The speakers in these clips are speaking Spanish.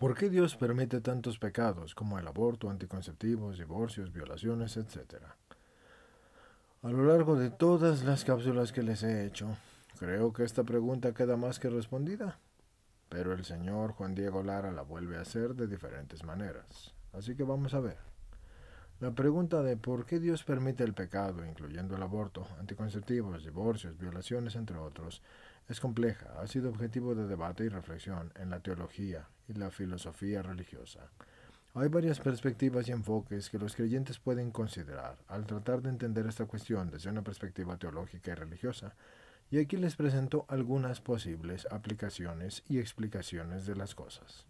¿Por qué Dios permite tantos pecados como el aborto, anticonceptivos, divorcios, violaciones, etcétera? A lo largo de todas las cápsulas que les he hecho, creo que esta pregunta queda más que respondida, pero el señor Juan Diego Lara la vuelve a hacer de diferentes maneras. Así que vamos a ver. La pregunta de por qué Dios permite el pecado, incluyendo el aborto, anticonceptivos, divorcios, violaciones, entre otros, es compleja, ha sido objetivo de debate y reflexión en la teología y la filosofía religiosa. Hay varias perspectivas y enfoques que los creyentes pueden considerar al tratar de entender esta cuestión desde una perspectiva teológica y religiosa, y aquí les presento algunas posibles aplicaciones y explicaciones de las cosas.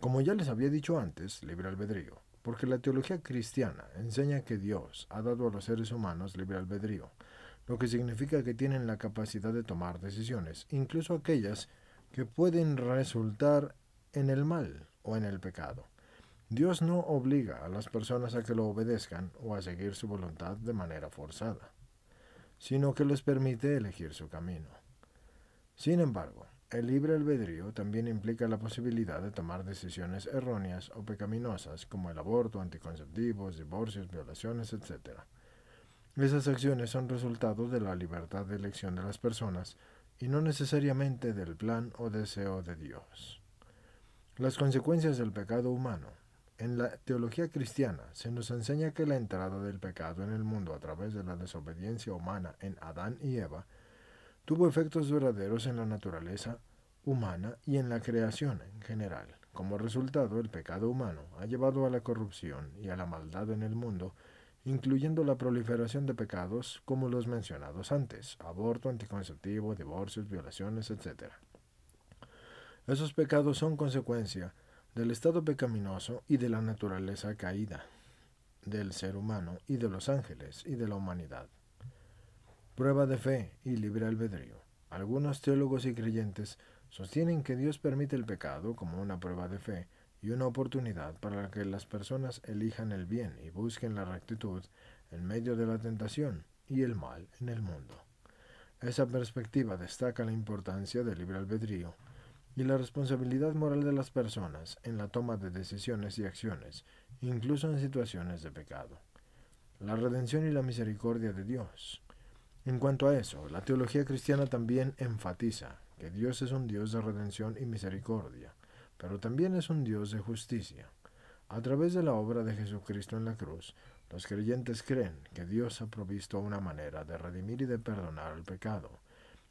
Como ya les había dicho antes, libre albedrío, porque la teología cristiana enseña que Dios ha dado a los seres humanos libre albedrío, lo que significa que tienen la capacidad de tomar decisiones, incluso aquellas que pueden resultar en el mal o en el pecado. Dios no obliga a las personas a que lo obedezcan o a seguir su voluntad de manera forzada, sino que les permite elegir su camino. Sin embargo, el libre albedrío también implica la posibilidad de tomar decisiones erróneas o pecaminosas como el aborto, anticonceptivos, divorcios, violaciones, etc. Esas acciones son resultado de la libertad de elección de las personas y no necesariamente del plan o deseo de Dios. Las consecuencias del pecado humano. En la teología cristiana se nos enseña que la entrada del pecado en el mundo a través de la desobediencia humana en Adán y Eva tuvo efectos duraderos en la naturaleza humana y en la creación en general. Como resultado, el pecado humano ha llevado a la corrupción y a la maldad en el mundo incluyendo la proliferación de pecados como los mencionados antes, aborto, anticonceptivo, divorcios, violaciones, etc. Esos pecados son consecuencia del estado pecaminoso y de la naturaleza caída, del ser humano y de los ángeles y de la humanidad. Prueba de fe y libre albedrío. Algunos teólogos y creyentes sostienen que Dios permite el pecado como una prueba de fe, y una oportunidad para que las personas elijan el bien y busquen la rectitud en medio de la tentación y el mal en el mundo. Esa perspectiva destaca la importancia del libre albedrío y la responsabilidad moral de las personas en la toma de decisiones y acciones, incluso en situaciones de pecado. La redención y la misericordia de Dios. En cuanto a eso, la teología cristiana también enfatiza que Dios es un Dios de redención y misericordia pero también es un Dios de justicia. A través de la obra de Jesucristo en la cruz, los creyentes creen que Dios ha provisto una manera de redimir y de perdonar el pecado,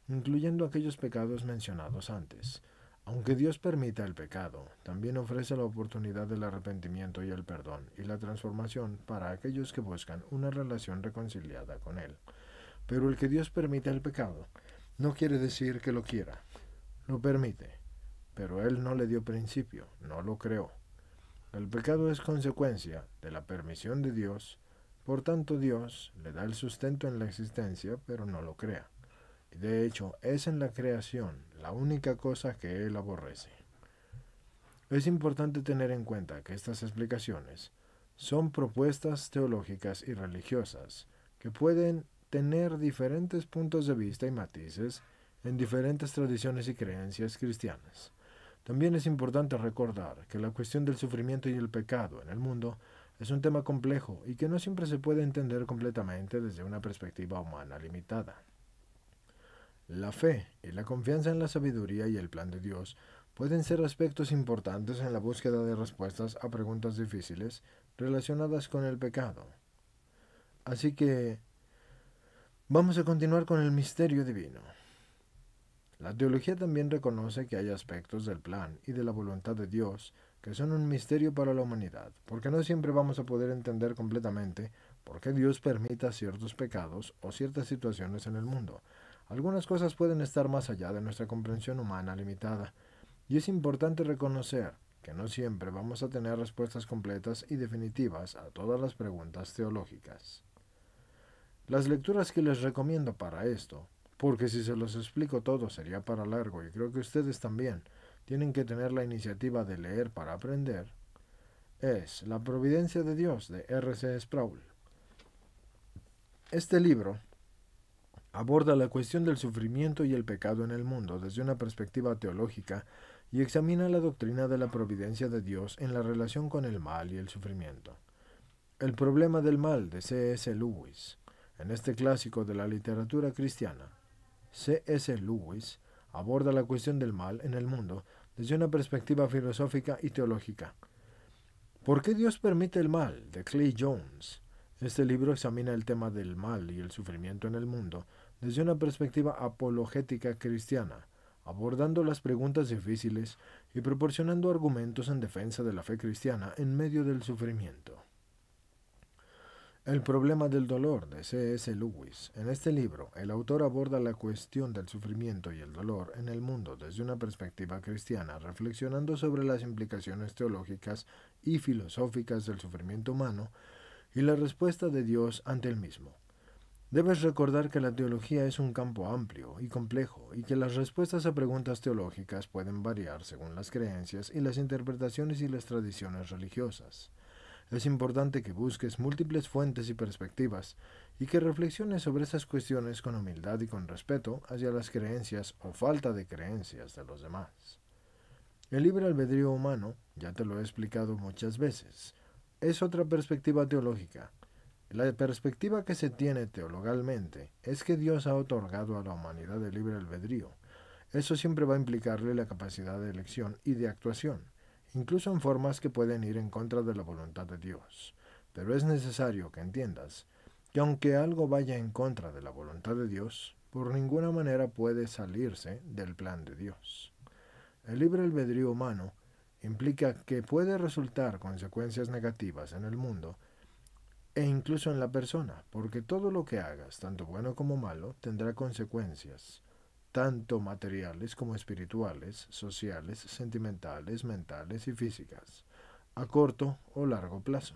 incluyendo aquellos pecados mencionados antes. Aunque Dios permita el pecado, también ofrece la oportunidad del arrepentimiento y el perdón y la transformación para aquellos que buscan una relación reconciliada con Él. Pero el que Dios permita el pecado no quiere decir que lo quiera, lo permite pero él no le dio principio, no lo creó. El pecado es consecuencia de la permisión de Dios, por tanto Dios le da el sustento en la existencia, pero no lo crea. De hecho, es en la creación la única cosa que él aborrece. Es importante tener en cuenta que estas explicaciones son propuestas teológicas y religiosas que pueden tener diferentes puntos de vista y matices en diferentes tradiciones y creencias cristianas. También es importante recordar que la cuestión del sufrimiento y el pecado en el mundo es un tema complejo y que no siempre se puede entender completamente desde una perspectiva humana limitada. La fe y la confianza en la sabiduría y el plan de Dios pueden ser aspectos importantes en la búsqueda de respuestas a preguntas difíciles relacionadas con el pecado. Así que vamos a continuar con el misterio divino. La teología también reconoce que hay aspectos del plan y de la voluntad de Dios que son un misterio para la humanidad, porque no siempre vamos a poder entender completamente por qué Dios permita ciertos pecados o ciertas situaciones en el mundo. Algunas cosas pueden estar más allá de nuestra comprensión humana limitada, y es importante reconocer que no siempre vamos a tener respuestas completas y definitivas a todas las preguntas teológicas. Las lecturas que les recomiendo para esto porque si se los explico todo sería para largo y creo que ustedes también tienen que tener la iniciativa de leer para aprender, es La Providencia de Dios de R.C. Sproul. Este libro aborda la cuestión del sufrimiento y el pecado en el mundo desde una perspectiva teológica y examina la doctrina de la providencia de Dios en la relación con el mal y el sufrimiento. El problema del mal de C.S. Lewis, en este clásico de la literatura cristiana, C.S. Lewis aborda la cuestión del mal en el mundo desde una perspectiva filosófica y teológica. ¿Por qué Dios permite el mal? de Clay Jones. Este libro examina el tema del mal y el sufrimiento en el mundo desde una perspectiva apologética cristiana, abordando las preguntas difíciles y proporcionando argumentos en defensa de la fe cristiana en medio del sufrimiento. El problema del dolor de C.S. Lewis. En este libro, el autor aborda la cuestión del sufrimiento y el dolor en el mundo desde una perspectiva cristiana, reflexionando sobre las implicaciones teológicas y filosóficas del sufrimiento humano y la respuesta de Dios ante el mismo. Debes recordar que la teología es un campo amplio y complejo y que las respuestas a preguntas teológicas pueden variar según las creencias y las interpretaciones y las tradiciones religiosas es importante que busques múltiples fuentes y perspectivas y que reflexiones sobre esas cuestiones con humildad y con respeto hacia las creencias o falta de creencias de los demás. El libre albedrío humano, ya te lo he explicado muchas veces, es otra perspectiva teológica. La perspectiva que se tiene teologalmente es que Dios ha otorgado a la humanidad el libre albedrío. Eso siempre va a implicarle la capacidad de elección y de actuación incluso en formas que pueden ir en contra de la voluntad de Dios. Pero es necesario que entiendas que aunque algo vaya en contra de la voluntad de Dios, por ninguna manera puede salirse del plan de Dios. El libre albedrío humano implica que puede resultar consecuencias negativas en el mundo e incluso en la persona, porque todo lo que hagas, tanto bueno como malo, tendrá consecuencias tanto materiales como espirituales, sociales, sentimentales, mentales y físicas, a corto o largo plazo.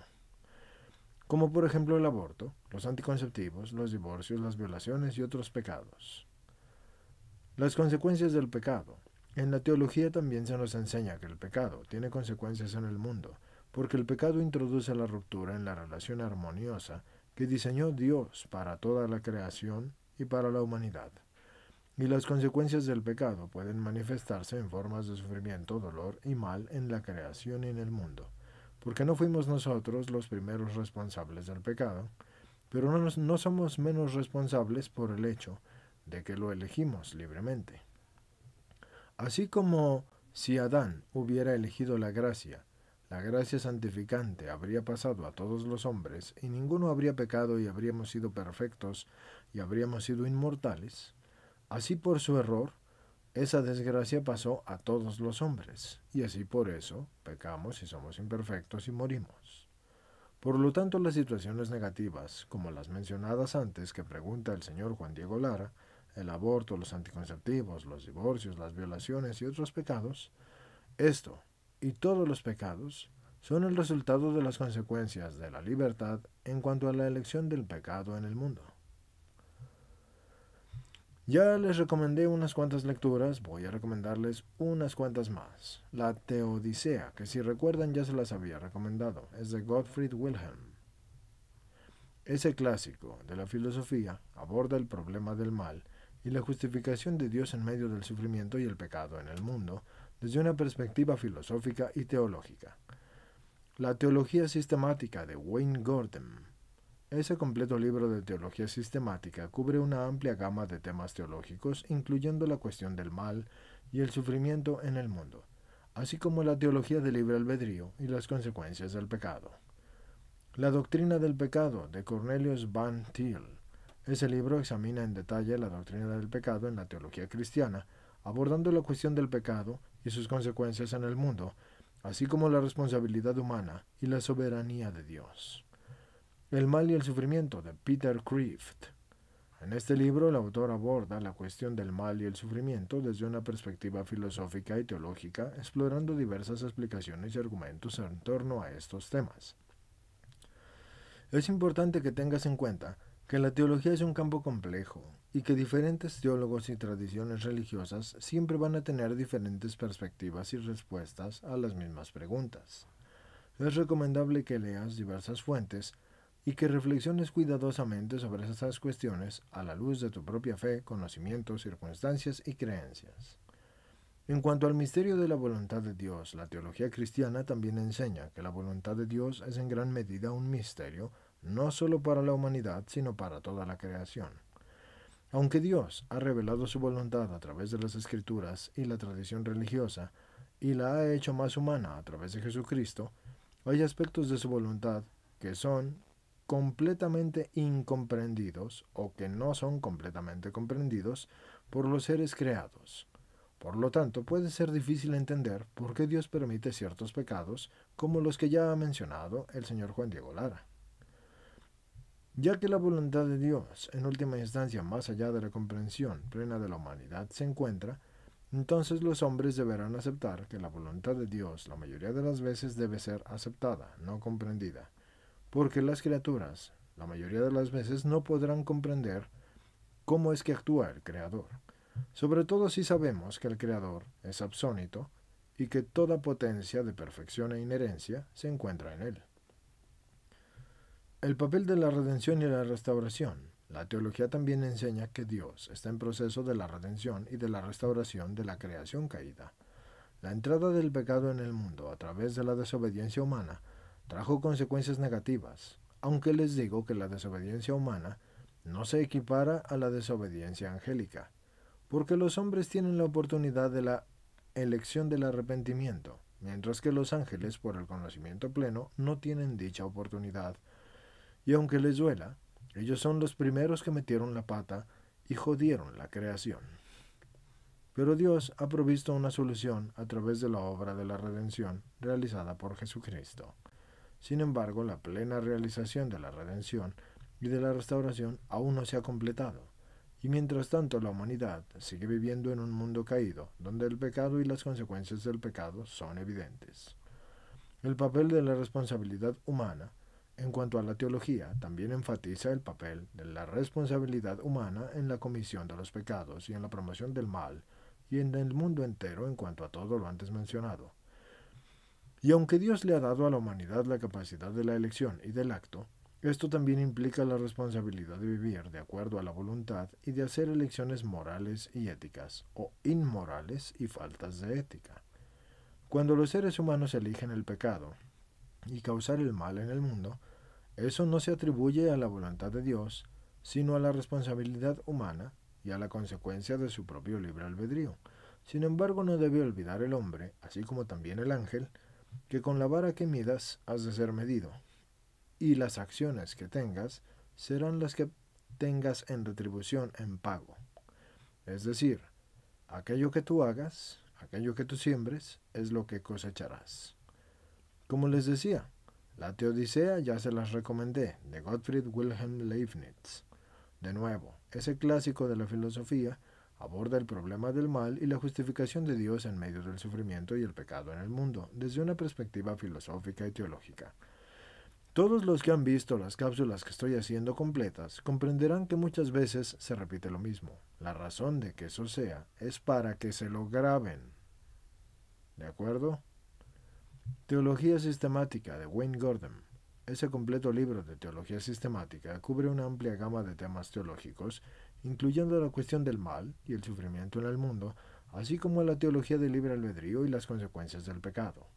Como por ejemplo el aborto, los anticonceptivos, los divorcios, las violaciones y otros pecados. Las consecuencias del pecado. En la teología también se nos enseña que el pecado tiene consecuencias en el mundo, porque el pecado introduce la ruptura en la relación armoniosa que diseñó Dios para toda la creación y para la humanidad y las consecuencias del pecado pueden manifestarse en formas de sufrimiento, dolor y mal en la creación y en el mundo, porque no fuimos nosotros los primeros responsables del pecado, pero no, no somos menos responsables por el hecho de que lo elegimos libremente. Así como si Adán hubiera elegido la gracia, la gracia santificante habría pasado a todos los hombres y ninguno habría pecado y habríamos sido perfectos y habríamos sido inmortales, Así por su error, esa desgracia pasó a todos los hombres, y así por eso pecamos y somos imperfectos y morimos. Por lo tanto, las situaciones negativas, como las mencionadas antes que pregunta el señor Juan Diego Lara, el aborto, los anticonceptivos, los divorcios, las violaciones y otros pecados, esto y todos los pecados son el resultado de las consecuencias de la libertad en cuanto a la elección del pecado en el mundo. Ya les recomendé unas cuantas lecturas, voy a recomendarles unas cuantas más. La Teodicea, que si recuerdan ya se las había recomendado, es de Gottfried Wilhelm. Ese clásico de la filosofía aborda el problema del mal y la justificación de Dios en medio del sufrimiento y el pecado en el mundo desde una perspectiva filosófica y teológica. La teología sistemática de Wayne Gordon ese completo libro de teología sistemática cubre una amplia gama de temas teológicos, incluyendo la cuestión del mal y el sufrimiento en el mundo, así como la teología del libre albedrío y las consecuencias del pecado. La doctrina del pecado de Cornelius Van Thiel. Ese libro examina en detalle la doctrina del pecado en la teología cristiana, abordando la cuestión del pecado y sus consecuencias en el mundo, así como la responsabilidad humana y la soberanía de Dios. El mal y el sufrimiento de Peter Kreeft. En este libro el autor aborda la cuestión del mal y el sufrimiento desde una perspectiva filosófica y teológica, explorando diversas explicaciones y argumentos en torno a estos temas. Es importante que tengas en cuenta que la teología es un campo complejo y que diferentes teólogos y tradiciones religiosas siempre van a tener diferentes perspectivas y respuestas a las mismas preguntas. Es recomendable que leas diversas fuentes y que reflexiones cuidadosamente sobre esas cuestiones a la luz de tu propia fe, conocimientos, circunstancias y creencias. En cuanto al misterio de la voluntad de Dios, la teología cristiana también enseña que la voluntad de Dios es en gran medida un misterio, no solo para la humanidad, sino para toda la creación. Aunque Dios ha revelado su voluntad a través de las escrituras y la tradición religiosa, y la ha hecho más humana a través de Jesucristo, hay aspectos de su voluntad que son completamente incomprendidos o que no son completamente comprendidos por los seres creados. Por lo tanto, puede ser difícil entender por qué Dios permite ciertos pecados como los que ya ha mencionado el señor Juan Diego Lara. Ya que la voluntad de Dios, en última instancia más allá de la comprensión plena de la humanidad, se encuentra, entonces los hombres deberán aceptar que la voluntad de Dios la mayoría de las veces debe ser aceptada, no comprendida porque las criaturas, la mayoría de las veces, no podrán comprender cómo es que actúa el Creador, sobre todo si sabemos que el Creador es absónito y que toda potencia de perfección e inherencia se encuentra en él. El papel de la redención y la restauración. La teología también enseña que Dios está en proceso de la redención y de la restauración de la creación caída. La entrada del pecado en el mundo a través de la desobediencia humana trajo consecuencias negativas, aunque les digo que la desobediencia humana no se equipara a la desobediencia angélica, porque los hombres tienen la oportunidad de la elección del arrepentimiento, mientras que los ángeles, por el conocimiento pleno, no tienen dicha oportunidad. Y aunque les duela, ellos son los primeros que metieron la pata y jodieron la creación. Pero Dios ha provisto una solución a través de la obra de la redención realizada por Jesucristo. Sin embargo, la plena realización de la redención y de la restauración aún no se ha completado. Y mientras tanto la humanidad sigue viviendo en un mundo caído, donde el pecado y las consecuencias del pecado son evidentes. El papel de la responsabilidad humana, en cuanto a la teología, también enfatiza el papel de la responsabilidad humana en la comisión de los pecados y en la promoción del mal, y en el mundo entero en cuanto a todo lo antes mencionado. Y aunque Dios le ha dado a la humanidad la capacidad de la elección y del acto, esto también implica la responsabilidad de vivir de acuerdo a la voluntad y de hacer elecciones morales y éticas, o inmorales y faltas de ética. Cuando los seres humanos eligen el pecado y causar el mal en el mundo, eso no se atribuye a la voluntad de Dios, sino a la responsabilidad humana y a la consecuencia de su propio libre albedrío. Sin embargo, no debe olvidar el hombre, así como también el ángel, que con la vara que midas has de ser medido, y las acciones que tengas serán las que tengas en retribución en pago. Es decir, aquello que tú hagas, aquello que tú siembres, es lo que cosecharás. Como les decía, la Teodicea ya se las recomendé, de Gottfried Wilhelm Leibniz. De nuevo, ese clásico de la filosofía Aborda el problema del mal y la justificación de Dios en medio del sufrimiento y el pecado en el mundo, desde una perspectiva filosófica y teológica. Todos los que han visto las cápsulas que estoy haciendo completas comprenderán que muchas veces se repite lo mismo. La razón de que eso sea es para que se lo graben. ¿De acuerdo? Teología sistemática de Wayne Gordon. Ese completo libro de teología sistemática cubre una amplia gama de temas teológicos incluyendo la cuestión del mal y el sufrimiento en el mundo, así como la teología del libre albedrío y las consecuencias del pecado.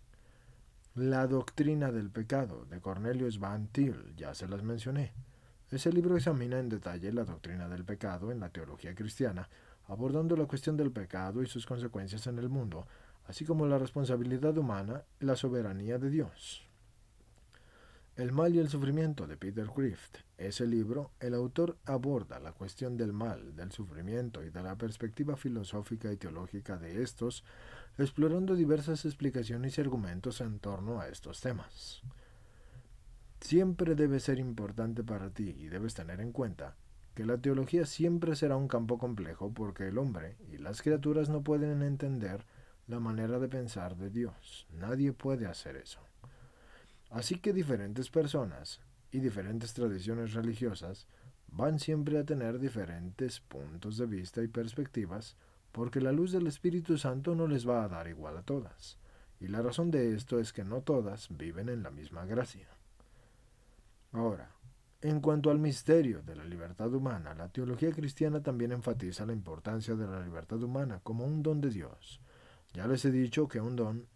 La doctrina del pecado de Cornelius Van Til, ya se las mencioné. Ese libro examina en detalle la doctrina del pecado en la teología cristiana, abordando la cuestión del pecado y sus consecuencias en el mundo, así como la responsabilidad humana y la soberanía de Dios. El mal y el sufrimiento de Peter Crift. Ese libro, el autor aborda la cuestión del mal, del sufrimiento y de la perspectiva filosófica y teológica de estos, explorando diversas explicaciones y argumentos en torno a estos temas. Siempre debe ser importante para ti y debes tener en cuenta que la teología siempre será un campo complejo porque el hombre y las criaturas no pueden entender la manera de pensar de Dios. Nadie puede hacer eso. Así que diferentes personas y diferentes tradiciones religiosas van siempre a tener diferentes puntos de vista y perspectivas porque la luz del Espíritu Santo no les va a dar igual a todas, y la razón de esto es que no todas viven en la misma gracia. Ahora, en cuanto al misterio de la libertad humana, la teología cristiana también enfatiza la importancia de la libertad humana como un don de Dios. Ya les he dicho que un don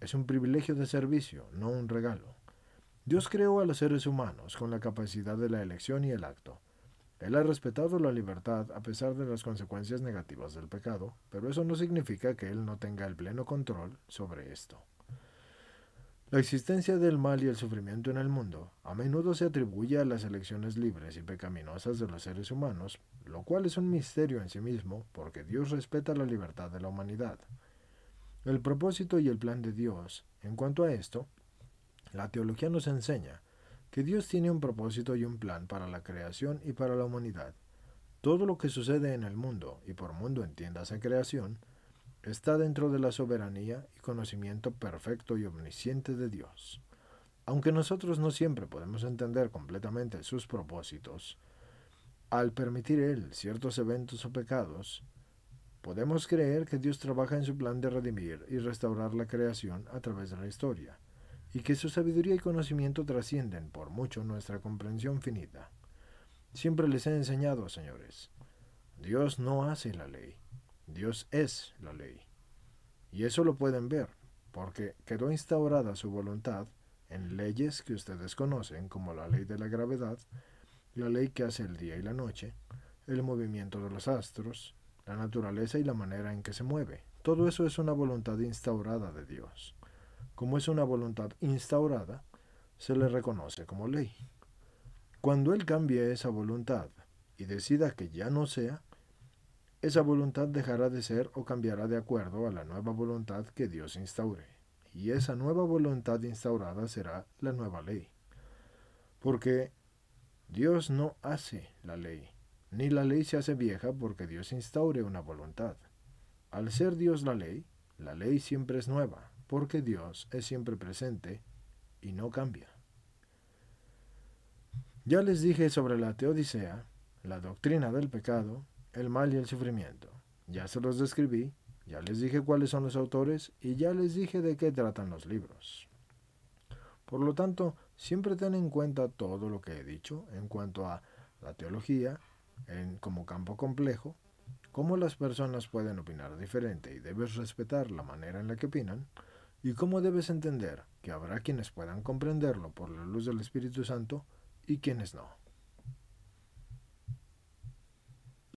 es un privilegio de servicio, no un regalo. Dios creó a los seres humanos con la capacidad de la elección y el acto. Él ha respetado la libertad a pesar de las consecuencias negativas del pecado, pero eso no significa que Él no tenga el pleno control sobre esto. La existencia del mal y el sufrimiento en el mundo a menudo se atribuye a las elecciones libres y pecaminosas de los seres humanos, lo cual es un misterio en sí mismo porque Dios respeta la libertad de la humanidad. El propósito y el plan de Dios, en cuanto a esto, la teología nos enseña que Dios tiene un propósito y un plan para la creación y para la humanidad. Todo lo que sucede en el mundo, y por mundo entienda esa creación, está dentro de la soberanía y conocimiento perfecto y omnisciente de Dios. Aunque nosotros no siempre podemos entender completamente sus propósitos, al permitir Él ciertos eventos o pecados, podemos creer que Dios trabaja en su plan de redimir y restaurar la creación a través de la historia y que su sabiduría y conocimiento trascienden por mucho nuestra comprensión finita. Siempre les he enseñado, señores, Dios no hace la ley, Dios es la ley. Y eso lo pueden ver, porque quedó instaurada su voluntad en leyes que ustedes conocen, como la ley de la gravedad, la ley que hace el día y la noche, el movimiento de los astros, la naturaleza y la manera en que se mueve. Todo eso es una voluntad instaurada de Dios como es una voluntad instaurada, se le reconoce como ley. Cuando él cambie esa voluntad y decida que ya no sea, esa voluntad dejará de ser o cambiará de acuerdo a la nueva voluntad que Dios instaure, y esa nueva voluntad instaurada será la nueva ley. Porque Dios no hace la ley, ni la ley se hace vieja porque Dios instaure una voluntad. Al ser Dios la ley, la ley siempre es nueva, porque Dios es siempre presente y no cambia. Ya les dije sobre la teodicea, la doctrina del pecado, el mal y el sufrimiento. Ya se los describí, ya les dije cuáles son los autores y ya les dije de qué tratan los libros. Por lo tanto, siempre ten en cuenta todo lo que he dicho en cuanto a la teología en, como campo complejo, cómo las personas pueden opinar diferente y debes respetar la manera en la que opinan, y cómo debes entender que habrá quienes puedan comprenderlo por la luz del Espíritu Santo y quienes no.